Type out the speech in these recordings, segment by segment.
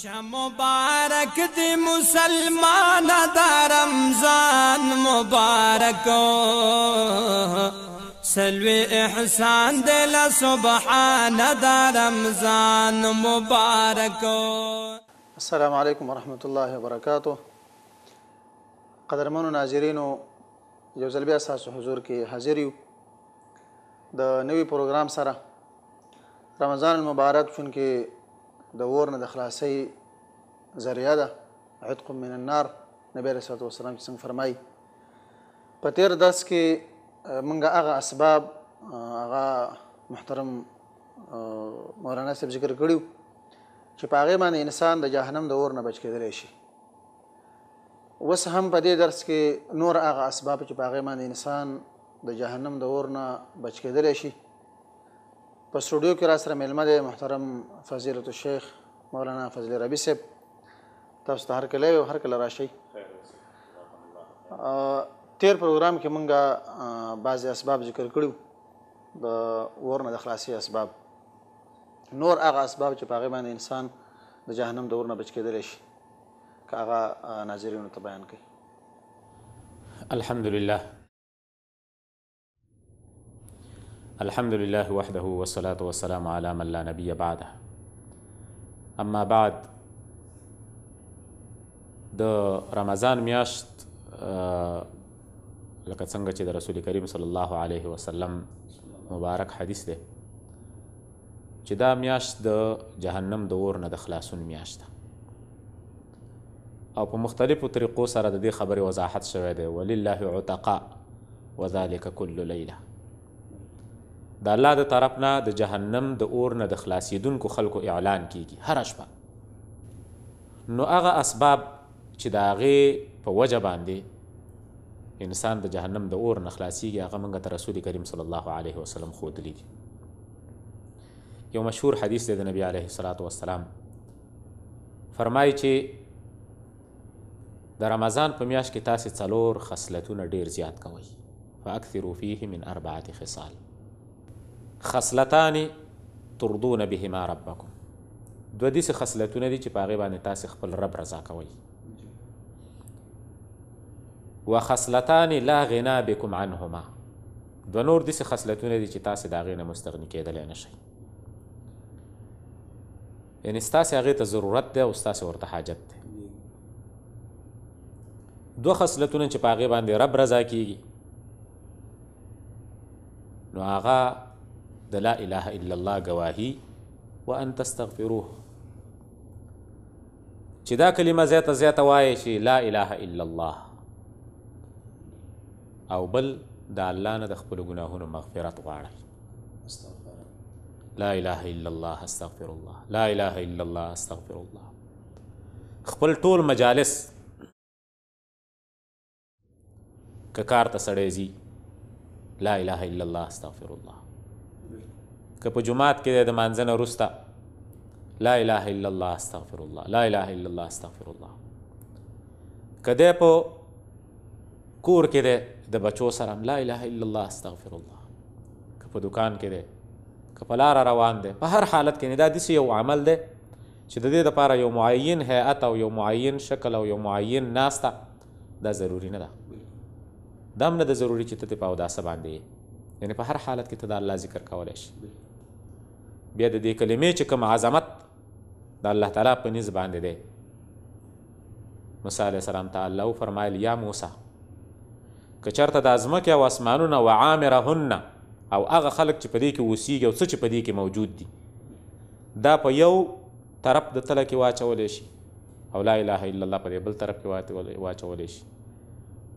مبارک دی مسلمان دا رمضان مبارکو سلوی احسان دل سبحان دا رمضان مبارکو السلام علیکم ورحمت الله وبرکاتو قدرمنو ناظرینو یو ځل بیا تاسو حضور کې حاضر یو د نوي پروګرام سره رمضان المبارک چونکه د ور نه د خلاصۍ ذریعہ ده عتق من النار نبی رسول الله صلی الله علیه وسلم فرمای په تیر درس کې منګه هغه اسباب هغه محترم مولانا صاحب ذکر کړیو چې په هغه باندې انسان د جهنم د ور نه بچ کېدلی شي وس هم په دې درس کې نور هغه اسباب چې په هغه باندې انسان د جهنم د ور نه بچ کېدلی شي په سټوډیو کې را سره میلمه دی محترم فضیلت الشیخ مولانا فضل ربی صاحب تاسو ته هر کله یو هر کله راشي تیر پروګرام کې مونږه بعضی اسباب ذکر کړو د ورنه د خلاصي اسباب نور هغه اسباب چې په باندې انسان د جهنم د ورنه بچ کېدل شي که هغه ناظرینو ته بیان کړي الحمدلله الحمد لله وحده والصلاة والسلام على من لا نبي بعده اما بعد د رمضان میاشت لکه څنګه چې د رسول کریم صلی الله علیه وسلم مبارک حدیث دی چې دا میاشت د جهنم د اور نه د خلاصون میاشت او په مختلفو طریقو سره د دې خبرې وضاحت شوی دی ولله عتقاء وذلك كل ليله د الله د طرف نه د جهنم د اور نه د خلاصیدونکو خلکو اعلان کیږي هر شپه نو هغه اسباب چې د هغې په وجه باندې انسان د جهنم د اور نه خلاصیږي هغه موږ ته رسول کریم صلی الله علیه وسلم ښودلی دي یو مشهور حدیث دی د نبی علیه الصلاۃ والسلام فرمایي چې د رمضان په میاشت کې تاسو څلور خصلتونه ډیر زیات کوئ فاکثروا فیه من اربعه خصال خصلتان تردون بهما ربکم دوه داسې خصلتونه دي چې په هغې باندې تاسې خپل رب رضا کوئ و خصلتان لا غنا بکم عنهما دوه نور داسې خصلتونه دي چې تاسې د هغې نه مستغني کېدلی نه شئ یعنی ستاسې هغې ته ضرورت دی او ستاسې ورته حاجت دی دوه خصلتونه چې په هغې باندې رب رضا کیږي نو هغه د لا اله الا الله گواهی وان تستغفروه چې دا کلمه زیاته زیاته وایي چې لا اله الا الله او بل د الله نه د خپلو ګناهونو مغفرت غواړئ لا اله الا الله استغفر الله لا اله الا الله استغفر الله خپل ټول مجالس که کار ته سړی ځي لا اله الا الله استغفر الله که په جماعت کې د مانځه نه وروسته لا اله الا الله استغفر الله لا اله الا الله استغفر الله که دی په کور کې دی د بچو سره لا اله الا الله استغفر الله که په دکان کې دی که په لاره روان دی په هر حالت کې دا داسې یو عمل دی چې د دې لپاره یو معین هیئت او یو معین شکل او یو معین ناسته دا ضروری نه ده دا هم نه ده ضروري چې ته په اوداسه باندې یعنی په هر حالت کې ته د الله ذکر کولی شي بیا د دې کلمې چې کوم عظمت د الله تعالی په نس باندې دی موسی علیه السلام ته الله وفرمایل یا موسی که چېرته د ازمکې او اسمانونه و عامرهن او هغه خلک چې په دې کې اوسیږي او څه چې په دې کې موجود دي دا په یو طرف د تله کې واچولی شي او لا اله الا الله په دې بل طرف کې واچولی شي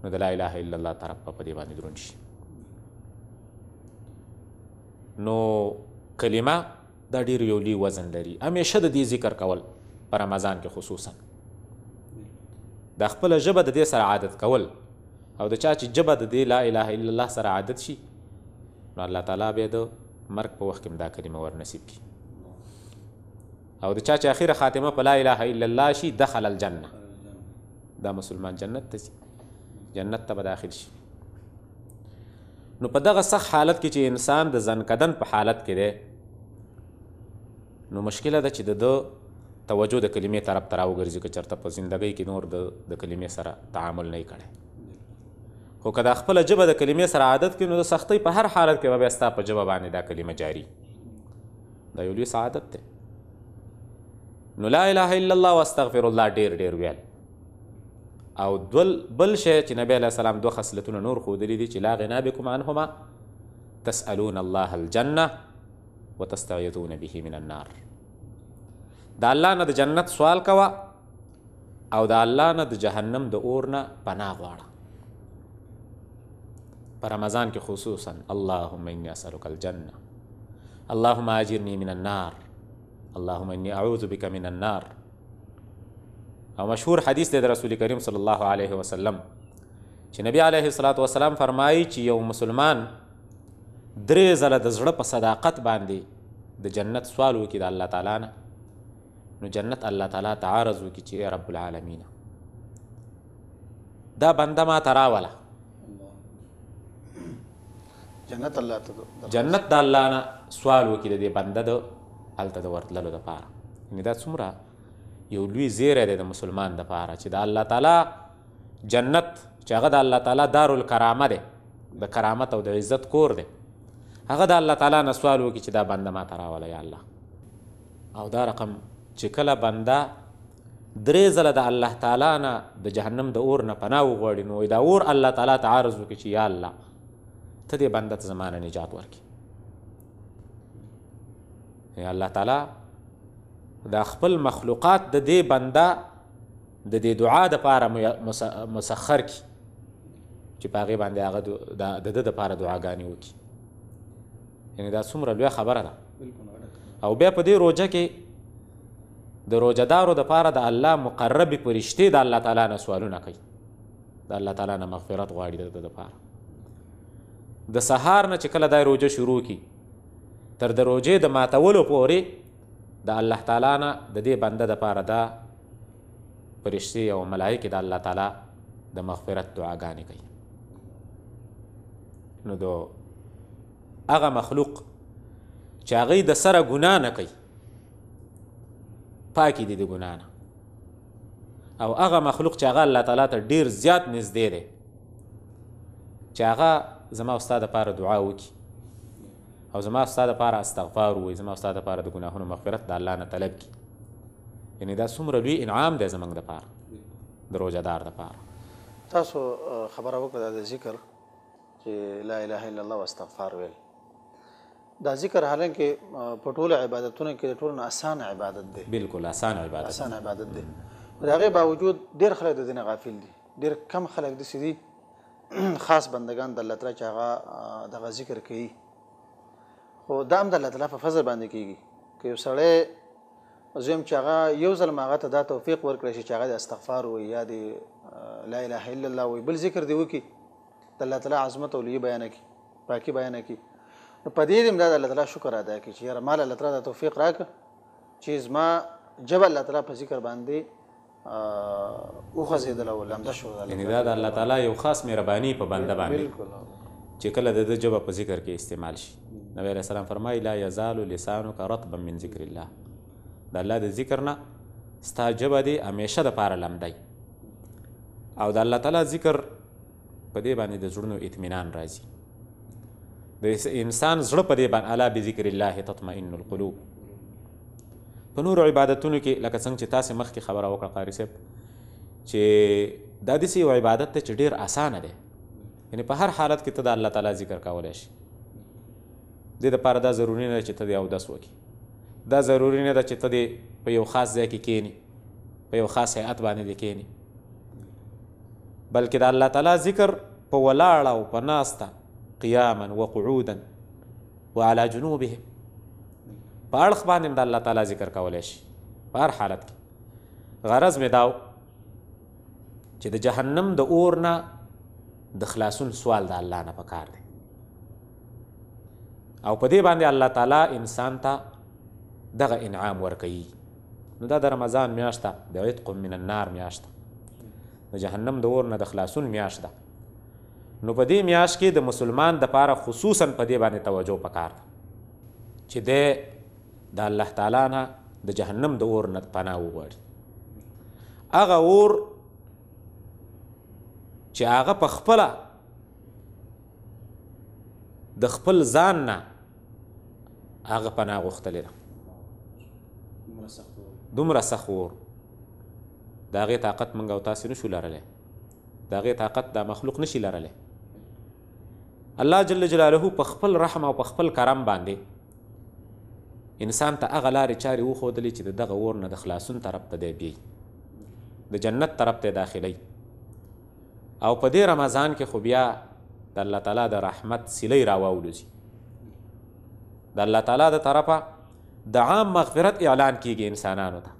نو د لا اله الا الله طرف په دې باندې دروند شي نو کلمه دا ډیر یو لوی وزن لري همیشه د دې ذکر کول په رمضان کې خصوصا د خپل ژبه د دې سره عادت کول او د چا چې ژبه د دې لا اله الا الله سره عادت شي نو الله تعالی بیا د مرګ په وخت کې دا کلمه ورنصیب کړي او د چا چې اخیره خاتمه په لا اله الا الله شي دخل الجنه دا مسلمان جنت ته جنت ته به داخل شي نو په دغه سخت حالت کې چې انسان د زنکدن په حالت کې دی نو مشکله ده چې د ده توجه د کلمې طرف ته راوګرځي که چېرته په زندګۍ کې نور د د کلمې سره تعامل نه کړي خو که دا خپله ژبه د کلمې سره عادت کړي نو د سختۍ په هر حالت کې به بیا ستا په ژبه باندې دا کلمه جاري دا یو لوی سعادت دی نو لا اله الا الله واستغفر الله ډیر ډیر ویل او دول بل شی چې نبی علیه السلام دوه خصلتونه نور ښودلي دي چې لا غنا بکم عنهما تسألون الله الجنة وتستعيذون به من النار د الله نه د جنت سوال کوه او د الله نه د جهنم د اور نه پناه غواړه په رمضان کې خصوصا اللهم انی اسالک الجنه اللهم اجرنی من النار اللهم انی اعوذ بک من النار او مشهور حدیث دی د رسول کریم صلی الله علیه وسلم چې نبی علیه الصلاۃ والسلام فرمایي چې یو مسلمان درې ځله د زړه په صداقت باندې د جنت سوال وکړي د الله تعالی نه نو جنت الله تعالی تعارض وکړي چې رب العالمین دا بنده ما تراوله جنت الله ته جنت د الله نه سوال وکړي د دې بنده د هلته د ورتللو دپاره یعنې دا څومره یو لوی زیری دی د مسلمان دپاره چې د الله تعالی جنت چې هغه د الله تعالی دارالکرامه دی د کرامت او د عزت کور دی هغه د الله تعالی نه سوال وکړي چې دا بنده ما ته راوله یا الله او دا رقم چې کله بنده درې ځله د الله تعالی نه د جهنم د اور نه پناه وغواړي نو دا اور الله تعالی تعارض وکړي چې یا الله ته دې بنده ته زمانه نجات ورکړي یا الله تعالی دا خپل مخلوقات د دې بنده د دې دعا د پاره مسخر کی چې په هغې باندې هغه د ده دپاره دعاګانې وکړي یعنی دا څومره لویه خبره ده او بیا په دې روژه کې د روجدارو د پاره د الله مقرب پرشتي د الله تعالی نه سوالونه کوي د الله تعالی نه مغفرت غواړي د د پاره د سهار نه چې کله دا روجه شروع کی تر د روجې د ماتولو پورې د الله تعالی نه د دې بنده د پاره دا پرشتي او ملائکه د الله تعالی د مغفرت دعاګانې کوي نو دو هغه مخلوق چې هغه د سره ګناه نه کوي پاکې دي د ګناه نه او هغه مخلوق چې هغه الله تعالی ته ډیر زیات نږدې دی چې هغه زما استاد لپاره دعا وکړي او زما استاد لپاره استغفار ووایي زما استاد لپاره د ګناهونو مغفرت د الله نه طلب کړي یعنی دا څومره لوی انعام دی زموږ دپاره د روژهدار دپاره تاسو خبره وکړه د ذکر چې لا اله الا الله واستغفار ویل دا ذکر حالانکه په ټوله عبادتونو کې ټول آسان عبادت دی بالکل آسان عبادت آسان عبادت دی دغه باوجود ډیر خلک د دین غافل دي ډیر کم خلک د سدي خاص بندگان د الله تعالی چاغه دغه ذکر کوي خو دا هم د الله تعالی په فضل باندې کیږي که یو سړی زم چاغه یو ځل ماغه ته دا توفیق ورکړي چې چاغه د استغفار او یا د لا اله الا الله وي بل ذکر دی وکي د الله تعالی عظمت او لوی بیان کی پاکي بیان کی په دې دې مدد الله تعالی شکر ادا کړي چې یاره مال الله تعالی د توفیق راک چې زما جبل الله تعالی په ذکر باندې او خزیدل او لمده شو یعنی دا د الله تعالی یو خاص مهرباني په بنده باندې چې کله د جبه په ذکر کې استعمال شي نبی علیہ السلام فرمایي لا یزال لسانک رطبا من ذکر الله د الله د ذکر نه ستا جبه دی همیشه د پاره لمدی او د الله تعالی ذکر په دې باندې د زړونو اطمینان راځي د انسان زړه په دې باندې الا بذکر الله تطمئن القلوب په نورو عبادتونو کې لکه څنګه چې تاسو مخکې خبره وکړه قاری صاحب چې دا داسې یو عبادت دی چې ډېر اسانه دی یعنی په هر حالت کې ته د الله تعالی ذکر کولی شي دې دپاره دا ضروري نه ده چې ته د اودس وکړي دا ضروري نه ده چې ته د په یو خاص ځای کې کښېنې په یو خاص هیئت باندې دې کښېنې بلکې د الله تعالی ذکر په ولاړه او په ناسته قیاما و قعودا و علی جنوبهم په اړخ باندې د الله تعالی ذکر کولای شي په هر حالت کې غرض مې داو چې د جهنم د اور نه د خلاصون سوال د الله نه پکار دی او په دې باندې الله تعالی انسان ته دغه انعام ورکوي نو دا د رمضان میاشت ده د عتق من النار میاشت ده د جهنم د اور نه د خلاصون میاشت ده نو په دې میاش کې د مسلمان د پاره خصوصا په دې باندې توجه پکار ده چې د د الله تعالی نه د جهنم د اور نه پناه وغواړي هغه اور چې هغه په خپله د خپل ځان نه هغه پناه غوښتلې ده دومره سخت ور د هغې طاقت موږ او تاسې نشو لرلی د هغې طاقت دا مخلوق نشي لرلی الله جل جلاله په خپل رحم او په خپل کرم باندې انسان ته هغه لارې چارې وښودلې چې دغه اور نه د خلاصون طرف ته دی بی د جنت طرف ته داخلی او په دې رمضان کې خو بیا د الله تعالی د رحمت سیلۍ راواولوځي د الله تعالی د طرفه د عام مغفرت اعلان کیږي انسانانو ته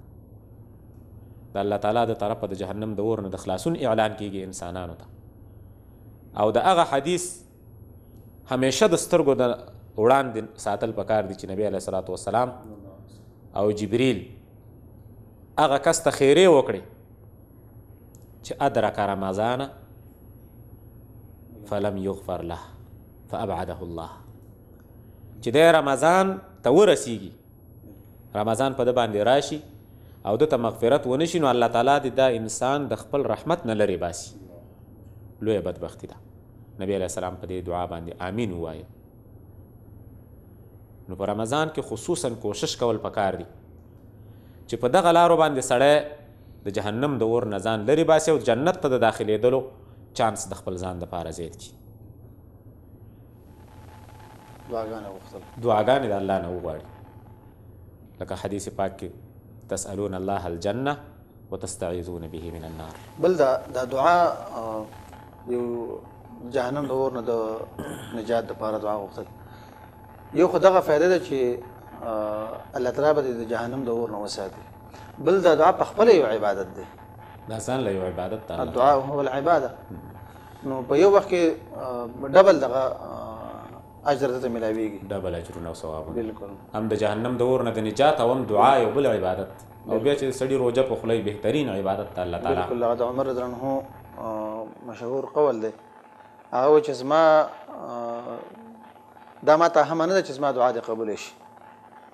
د الله تعالی د طرفه د جهنم د اور نه د خلاصون اعلان کیږي انسانانو ته او د هغه حدیث همیشه د سترګو د وړاندې ساتل پکار دي چې نبی علیه صلات وسلام او جبریل هغه کس ته خیرې وکړې چې ادرک رمضان فلم یغفر له فابعده الله چې دی رمضان ته ورسیږي رمضان په ده باندې راشي او د ته مغفرت ونشي نو الله تعالی دې دا انسان د خپل رحمت نه لرې باسي لویه بدبختی ده نبی علیه السلام په دې دعا باندې آمین ووایه نو په رمضان کې خصوصا کوشش کول پکار دی چې په دغه لارو باندې سړی د جهنم د اور نه ځان لرې باسي او جنت ته د داخلېدلو چانس د خپل ځان دپاره زیات کړي دعاګانې غوښتل دعاګانې د الله نه وغواړي لکه حدیث پاک کې تسألون الله الجنه وتستعیذون به من النار بل دا, دا دعا یو جهنم د اور نه د نجات لپاره دعا وکړل یو خدغه فائدہ ده چې الله تعالی به د جهنم د اور نه وساتي بل دا دعا په خپل یو عبادت ده دا ځان له یو عبادت ته دعا هو العباده نو په یو وخت کې ډبل دغه اجر ته ملاويږي ډبل اجر او ثواب بالکل هم د جهنم د اور نه د نجات او هم دعا او بل عبادت او بیا چې سړی روزه په خلای بهترین عبادت ته الله تعالی بالکل د عمر رضی الله عنه مشهور قول دی هغه چې زما دا ما ته هم نه چې زما دعا دې قبول شي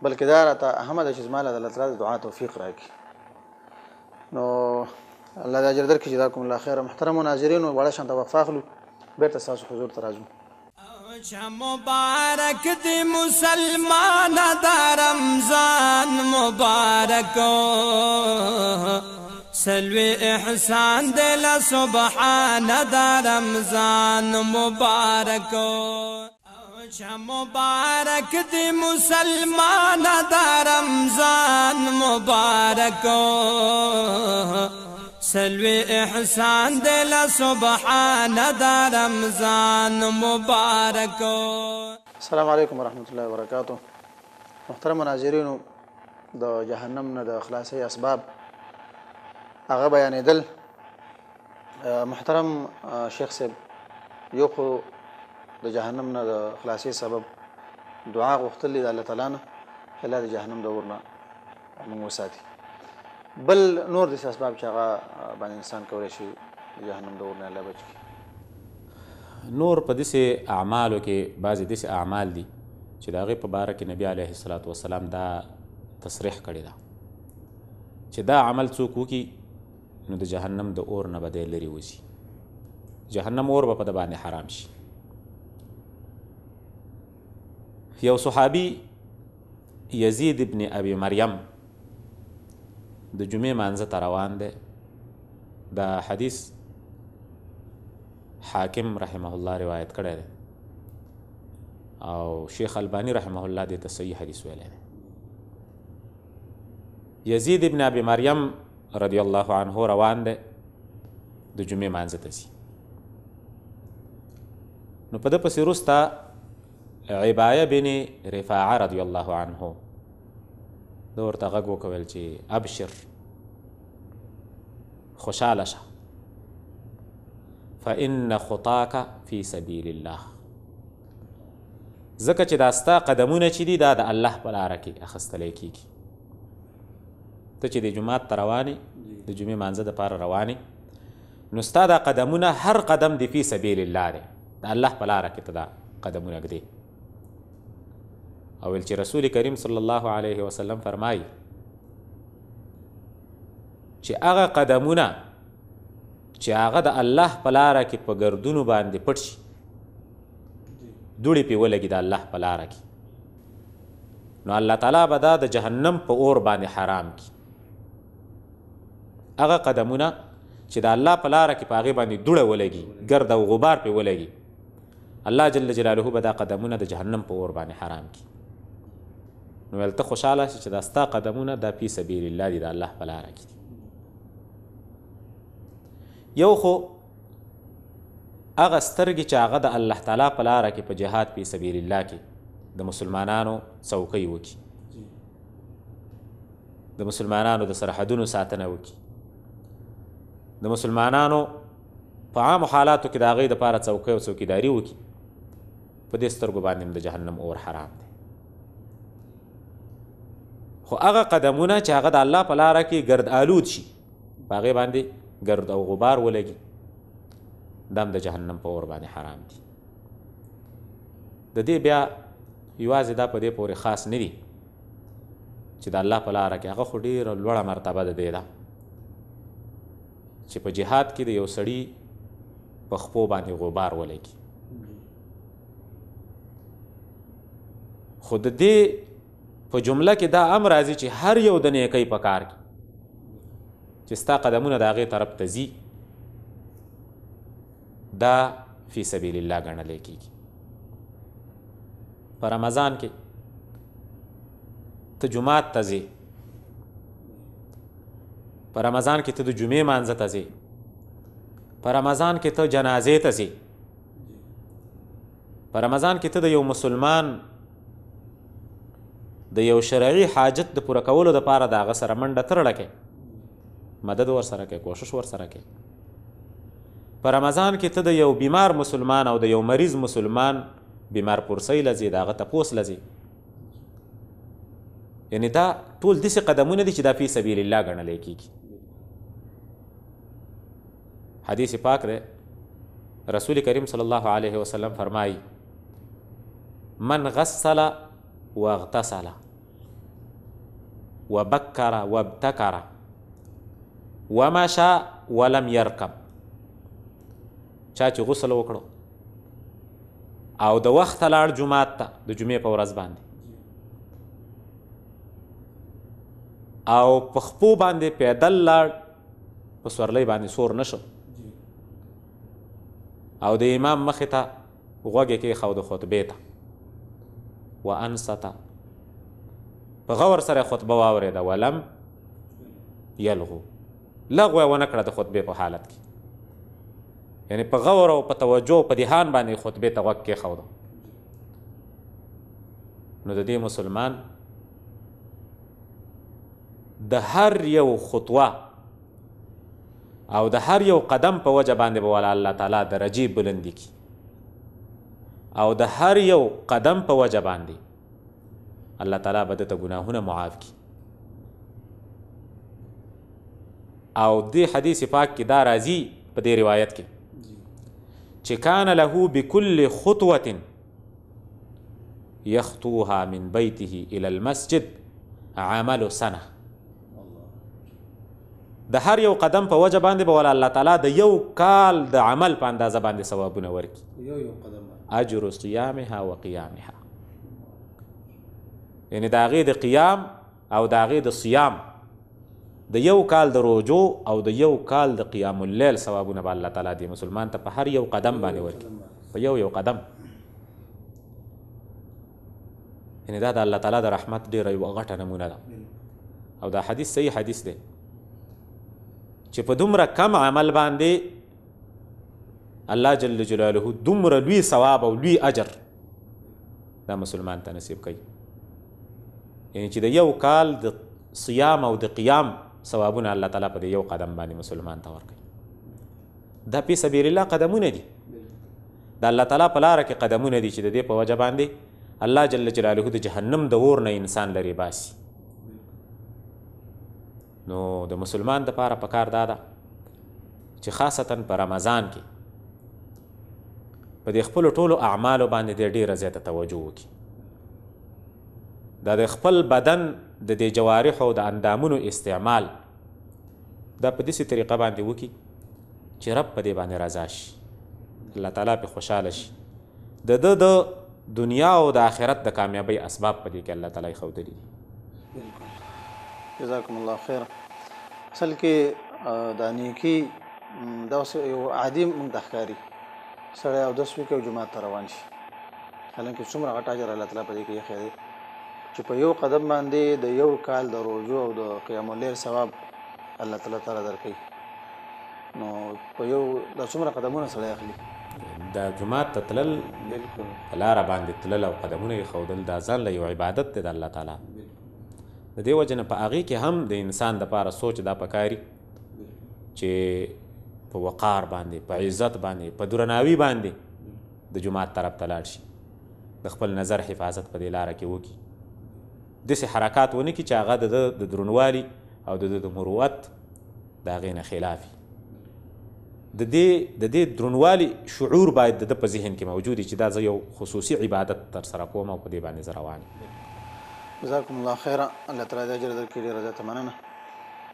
بلکې دا راته هم د چې زما له الله تعالی دعا توفیق راکړي نو الله دا اجر درکړي جزاكم الله خیر محترم ناظرین او وړه شان ته وقفه اخلو بیرته تاسو حضور ته راځو مبارک دی مسلمان دا رمضان مبارک سلوی احسان دل سبحان دا رمضان مبارک اوچا مبارک دی مسلمان دا رمضان مبارک سلوی احسان دل سبحان دا رمضان مبارک السلام علیکم ورحمت الله وبرکاتو محترم ناظرینو د جهنم نه د خلاصي اسباب هغه بیانېدل محترم شیخ صاحب یو خو د جهنم نه د خلاصې سبب دعا غوښتلې د الله تعالی نه الله د جهنم د ورنه موږ وساتي بل نور د اسباب چې هغه باندې انسان کولای شي جهنم د ورنه الله بچي نور په دسه اعمالو کې بعضی دسه اعمال دي چې دا غي په باره کې نبی عليه الصلاه والسلام دا تصریح کړی دا چې دا عمل څوک وکي نو د جهنم د اور نه به دی لرې وځي جهنم اور به په د باندې حرام شي یو صحابي یزید ابن ابي مریم د جمعې مانځه ته روان دی دا حدیث حاکم رحمه الله روایت کړی دی او شیخ البانی رحمه الله دې ته صحیح حدیث ویلی دی یزید ابن ابي مریم رضی الله عنه روان دی د جمعې مانځه ته ځي نو په ده پسې وروسته عبایه بن رفاعه رضی الله عنه ده ورته غږ وکویل چې ابشر خوشاله شه فإن خطاك في سبيل الله ځکه چې دا ستا قدمونه چې دي دا د الله په لاره کې اخیستلی کېږي ته چې د جمعات ته روانې د جمعې مانځه دپاره روانې نو ستا دا قدمونه هر قدم د فی سبیل الله دی د الله په لاره کې ته دا قدمونه ږدي او ویل چې رسول کریم صلی الله علیه وسلم فرمایي چې هغه قدمونه چې هغه د الله په لاره کې په ګردونو باندې پټ شي دوړې پې ولګي د الله په لاره کې نو الله تعالی به دا د جهنم په اور باندې حرام کی هغه قدمونه چې د الله په لاره کې په هغې باندې دوړه ولګي ګرد او غبار پې ولګي الله جل جلاله به دا قدمونه د جهنم په اور باندې حرام کړي نو ویل ته خوشحاله شي چې دا ستا قدمونه دا فی سبیل الله دي د الله په لاره کې دي یو خو هغه سترګې چې هغه د الله تعالی په لاره کې په جهاد په سبیل الله کې د مسلمانانو څوکۍ وکړي د مسلمانانو د سرحدونو ساتنه وکړي د مسلمانانو په عام حالاتو کې د هغې دپاره څوکۍ او څوکیداري وکړي په دې سترګو باندې هم د جهنم اور حرام دی خو هغه قدمونه چې هغه د الله په لاره کې ګرد آلود شي په هغې باندې ګرد او غبار ولګي دا هم د جهنم په اور باندې حرام دی د دې بیا یوازې دا په دې پورې خاص نه دي چې د الله په لاره کې هغه خو ډېره لوړه مرتبه د دی ده چې په جهاد کې د یو سړي په خپو باندې غبار ولګي خو د دې په جمله کې دا امر راځي چې هر یو د نیکۍ په کار کې چې ستا قدمونه د هغې طرف ته ځي دا فی سبیل الله ګڼلی کېږي په رمضان کې ته جومات ته ځې په رمضان کې ته د جمعې مانځه ته ځې په رمضان کې ته جنازې ته ځې په رمضان کې ته د یو مسلمان د یو شرعي حاجت د پوره کولو دپاره د هغه سره منډه ترړه کې مدد ورسره کوې کوشش ورسره کوې په رمضان کې ته د یو بیمار مسلمان او د یو مریض مسلمان بیمار پرسۍ لځې د هغه تپوس لځې یعنی دا ټول داسې قدمونه دي چې دا فی سبیل الله ګڼلی کېږي حدیث پاک دی رسول کریم صلی الله علیه وسلم فرمایي من غسل واغتسل وبكر وابتكر ومشى ولم يركب چا چې غسل وکړو او د وخت لاړ جمعات ته د جمعې په ورځ باندې او په خپو باندې پیدل لاړ په سورلۍ باندې سور نشو او د امام مخې ته غوږې کېښود خطبې ته وانسته په غور سره خطبه واورېده ولم یلغو لغوه ونه کړه د خطبې په حالت کې یعنی په غور او په توجه په دهان باندې خطبې ته غوږ کېښوده نو د دې مسلمان د هر یو خطوه او د هر یو قدم په وجه باندې به والا الله تعالی درجې بلندې کی او د هر یو قدم په وجه باندې الله تعالی به دته ګناهونه معاف کی او دې حدیث پاک کې دا راځي په دې روایت کې چې کان له بكل خطوه يخطوها من بيته الى المسجد عمل سنه د هر یو قدم په وجه باندې به ولا الله تعالی د یو کال د عمل په اندازه باندې ثوابونه ورکړي یو یو قدم اجر صيامها وقيامها یعنی د هغې د قیام او د هغې د صیام د یو کال د روجو او د یو کال د قیام اللیل ثوابونه به الله تعالی دی مسلمان ته په هر یو قدم باندې ورکړي په یو یو قدم یعنی دا د الله تعالی د رحمت ډیره یوه غټه نمونه ده او دا حدیث صحیح حدیث دی چې په دومره کم عمل باندې الله جل جلاله دومره لوی ثواب او لوی اجر دا مسلمان ته نصیب کوي یعنی چې د یو کال د صیام او د قیام ثوابونه الله تعالی په یو قدم باندې مسلمان ته ورکوي دا په سبیل الله قدمونه دي د الله تعالی په لار کې قدمونه دي چې د دې په وجه باندې الله جل جلاله د جهنم د اور نه انسان لري باسي نو د مسلمان دپاره پکار دا ده چې خاصتا په رمضان کې په دې خپلو ټولو اعمالو باندې دی ډېره زیاته توجه وکړي دا د خپل بدن د دې جوارحو د اندامونو استعمال دا په داسې طریقه باندې وکړي چې رب په دې باندې رضا شي الله تعالی پې خوشحاله شي د ده د دنیا او د آخرت د کامیابۍ اسباب په دې کې الله تعالی ښودلي دي جزاكم الله خير اصل کې د نیکی دا یو عادي مندخکاری سره او د سویکو جمعه ته روان شي هلکه څومره غټ اجر الله تعالی په دې کې خیر چې په یو قدم باندې د یو کال د روزو او د قیام الليل ثواب الله تعالی تعالی درکې نو په یو د څومره قدمونه سره اخلي د جمعه ته تلل بالکل لار باندې تلل او قدمونه یې خودل دا ځان له یو عبادت دی د الله تعالی د دې وجه نه په هغې کې هم د انسان دپاره سوچ دا پکاري چې په وقار باندې په عزت باندې په درناوي باندې د جومات طرف ته لاړ شي د خپل نظر حفاظت په دې لاره کې وکړي داسې حرکات ونه کړي چې هغه د د درنوالي او د د مروت د هغې نه خلاف د دې د دې درنوالي شعور باید د ده په ذهن کې موجود چې دا زه یو خصوصي عبادت ترسره کوم او په دې باندې زه روان یم جزاكم الله خيرا الله تعالی دې اجر درکړي رضا تمننه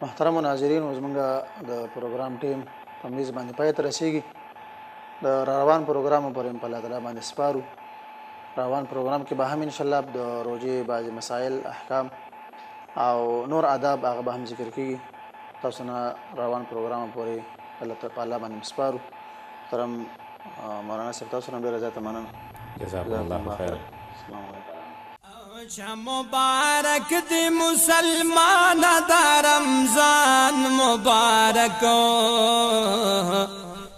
محترم ناظرین زمونږ د پروګرام ټیم تمیز باندې پاتې رسیږي د روان پروګرام پر په الله تعالی باندې سپارو روان پروګرام کې به هم ان شاء الله د روزي بعض مسائل احکام او نور آداب هغه به هم ذکر کیږي تاسو نه روان پروګرام پورې الله تعالی باندې سپارو ترم مولانا صاحب تاسو نه ډیر زیاته مننه جزاكم الله خير السلام علیکم چه مبارک دی مسلمان دا رمضان مبارکو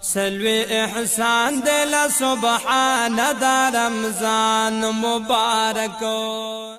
سلوی احسان دل سبحان دا رمضان مبارکو